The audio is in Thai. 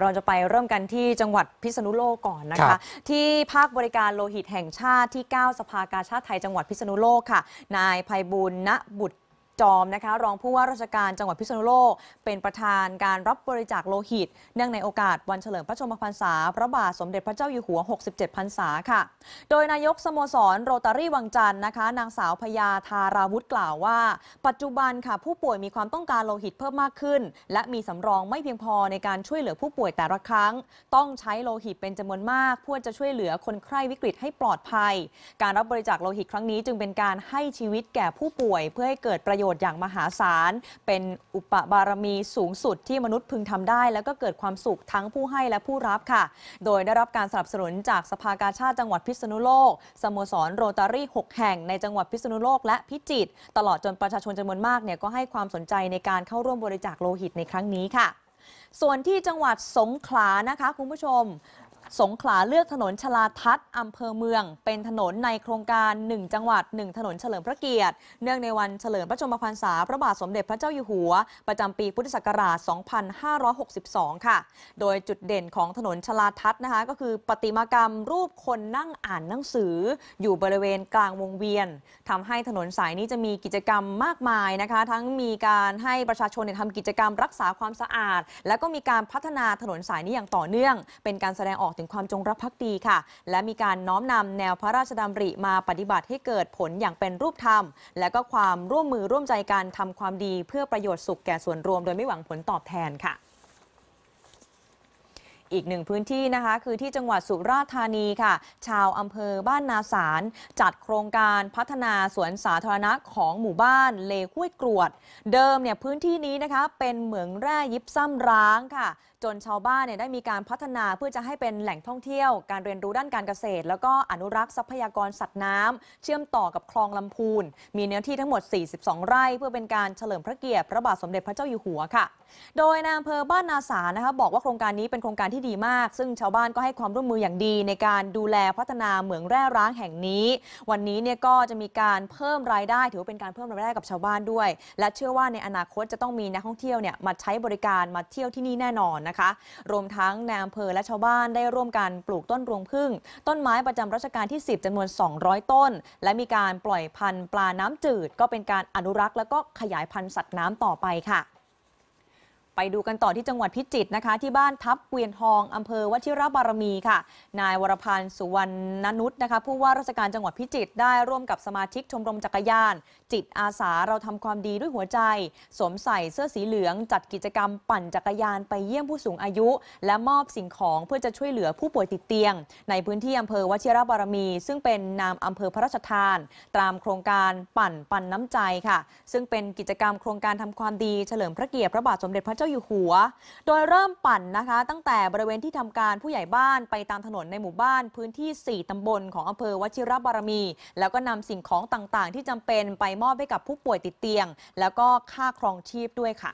เราจะไปเริ่มกันที่จังหวัดพิษณุโลกก่อนนะคะ ที่ภาคบริการโลหิตแห่งชาติที่ 9 สภากาชาติไทยจังหวัดพิษณุโลกค่ะ นายภัยบุญณบุตรจอมนะคะ รองผู้ว่าราชการจังหวัดพิษณุโลก เป็นประธานการรับบริจาคโลหิต เนื่องในโอกาสวันเฉลิมพระชนมพรรษาพระบาทสมเด็จพระเจ้าอยู่หัว 67 พรรษาค่ะ โดยนายกสโมสรโรตารี่วังจันทร์นะคะ นางสาวพยาธาราวุธกล่าวว่า ปัจจุบันค่ะ ผู้ป่วยมีความต้องการโลหิตเพิ่มมากขึ้น และมีสำรองไม่เพียงพอในการช่วยเหลือผู้ป่วยแต่ละครั้ง ต้องใช้โลหิตเป็นจำนวนมากเพื่อจะช่วยเหลือคนไข้วิกฤตให้ปลอดภัย การรับบริจาคโลหิตครั้งนี้จึงเป็นการให้ชีวิตแก่ผู้ป่วยเพื่อให้เกิดประโยชน์โยชน์อย่างมหาศาลเป็นอุปบารมีสูงสุดที่มนุษย์พึงทำได้ แล้วก็เกิดความสุขทั้งผู้ให้และผู้รับค่ะ โดยได้รับการสนับสนุนจากสภากาชาติจังหวัดพิษณุโลกสโมสรโรตารี่6แห่ง ในจังหวัดพิษณุโลกและพิจิตรตลอดจนประชาชนจำนวนมากเนี่ยก็ให้ความสนใจในการเข้าร่วมบริจาคโลหิตในครั้งนี้ค่ะ ส่วนที่จังหวัดสงขลานะคะ คุณผู้ชมสงขลาเลือกถนนชลาทัศน์อำเภอเมือง เป็นถนนในโครงการ 1 จังหวัด 1 ถนนเฉลิมพระเกียรติเนื่องในวันเฉลิมพระชนมพรรษาพระบาทสมเด็จพระเจ้าอยู่หัว ประจำปีพุทธศักราช 2562 ค่ะ โดยจุดเด่นของถนนชลาทัศน์นะคะก็คือประติมากรรมรูปคนนั่งอ่านหนังสือ อยู่บริเวณกลางวงเวียน ทำให้ถนนสายนี้จะมีกิจกรรมมากมายนะคะ ทั้งมีการให้ประชาชนทำกิจกรรมรักษาความสะอาด และก็มีการพัฒนาถนนสายนี้อย่างต่อเนื่อง เป็นการแสดงออกึงความจงรักภักดีค่ะ และมีการน้อมนำแนวพระราชดำริมาปฏิบัติให้เกิดผลอย่างเป็นรูปธรรม และก็ความร่วมมือร่วมใจการทำความดีเพื่อประโยชน์สุขแก่ส่วนรวมโดยไม่หวังผลตอบแทนค่ะอีกหนึ่งพื้นที่นะคะ คือที่จังหวัดสุราษฎร์ธานีค่ะ ชาวอำเภอบ้านนาสาร จัดโครงการพัฒนาสวนสาธารณะของหมู่บ้านเลห้วยกรวด เดิมเนี่ยพื้นที่นี้นะคะเป็นเหมืองแร่ยิบซ้ำร้างค่ะ จนชาวบ้านเนี่ยได้มีการพัฒนาเพื่อจะให้เป็นแหล่งท่องเที่ยวการเรียนรู้ด้านการเกษตร แล้วก็อนุรักษ์ทรัพยากรสัตว์น้ำ เชื่อมต่อกับคลองลำพูนมีเนื้อที่ทั้งหมด 42 ไร่ เพื่อเป็นการเฉลิมพระเกียรติพระบาทสมเด็จพระเจ้าอยู่หัวค่ะ โดยนายอำเภอบ้านนาสารนะคะบอกว่าโครงการนี้เป็นโครงการที่ที่ดีมาก ซึ่งชาวบ้านก็ให้ความร่วมมืออย่างดีในการดูแลพัฒนาเหมืองแร่ร้างแห่งนี้ วันนี้เนี่ยก็จะมีการเพิ่มรายได้ถือว่าเป็นการเพิ่มรายได้กับชาวบ้านด้วย และเชื่อว่าในอนาคตจะต้องมีนักท่องเที่ยวเนี่ยมาใช้บริการมาเที่ยวที่นี่แน่นอนนะคะ รวมทั้งในอำเภอและชาวบ้านได้ร่วมกันปลูกต้นรวงพึ่ง ต้นไม้ประจำรัชกาลที่ 10 จำนวน 200 ต้น และมีการปล่อยพันธุ์ ปลา น้ำจืด ก็เป็นการอนุรักษ์แล้วก็ขยายพันธุ์สัตว์น้ำต่อไปค่ะไปดูกันต่อที่จังหวัดพิจิตรนะคะ ที่บ้านทับเกวียนทอง อำเภอวชิระบารมีค่ะ นายวรพันธ์สุวรรณนุชนะคะผู้ว่าราชการจังหวัดพิจิตรได้ร่วมกับสมาชิกชมรมจักรยาน จิตอาสาเราทำความดีด้วยหัวใจสวมใส่เสื้อสีเหลือง จัดกิจกรรมปั่นจักรยานไปเยี่ยมผู้สูงอายุ และมอบสิ่งของเพื่อจะช่วยเหลือผู้ป่วยติดเตียง ในพื้นที่อำเภอวชิระบารมี ซึ่งเป็นนามอำเภอพระราชทาน ตามโครงการปั่นปันน้ำใจค่ะ ซึ่งเป็นกิจกรรมโครงการทำความดีเฉลิมพระเกียรติพระบาทสมเด็จพระจ้าอยู่หัว โดยเริ่มปั่นนะคะ ตั้งแต่บริเวณที่ทำการผู้ใหญ่บ้านไปตามถนนในหมู่บ้านพื้นที่ 4 ตำบลของอำเภอวชิรบารมี แล้วก็นำสิ่งของต่างๆ ที่จำเป็นไปมอบให้กับผู้ป่วยติดเตียง แล้วก็ค่าครองชีพด้วยค่ะ